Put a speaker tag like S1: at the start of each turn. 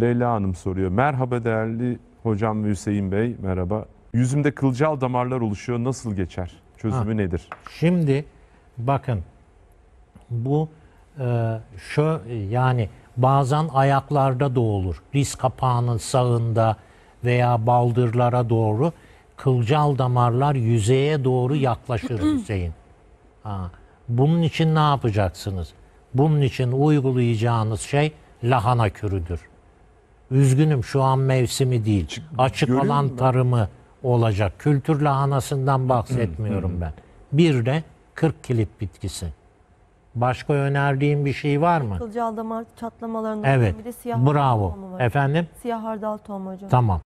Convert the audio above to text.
S1: Leyla Hanım soruyor. Merhaba değerli hocam Hüseyin Bey. Merhaba. Yüzümde kılcal damarlar oluşuyor. Nasıl geçer? Çözümü ha. nedir? Şimdi bakın
S2: bu e, şu yani bazen ayaklarda da olur. Diz kapağının sağında veya baldırlara doğru kılcal damarlar yüzeye doğru yaklaşır Hüseyin. Ha. Bunun için ne yapacaksınız? Bunun için uygulayacağınız şey lahana kürüdür. Üzgünüm şu an mevsimi değil. Çık, Açık alan ben. tarımı olacak. Kültür lahanasından bahsetmiyorum ben. Bir de 40 kilit bitkisi. Başka önerdiğim bir şey var mı?
S3: Kılcal damar çatlamalarından evet. bir de siyah Bravo. hardal tohumu var. Efendim? Siyah hardal tohumu hocam. Tamam.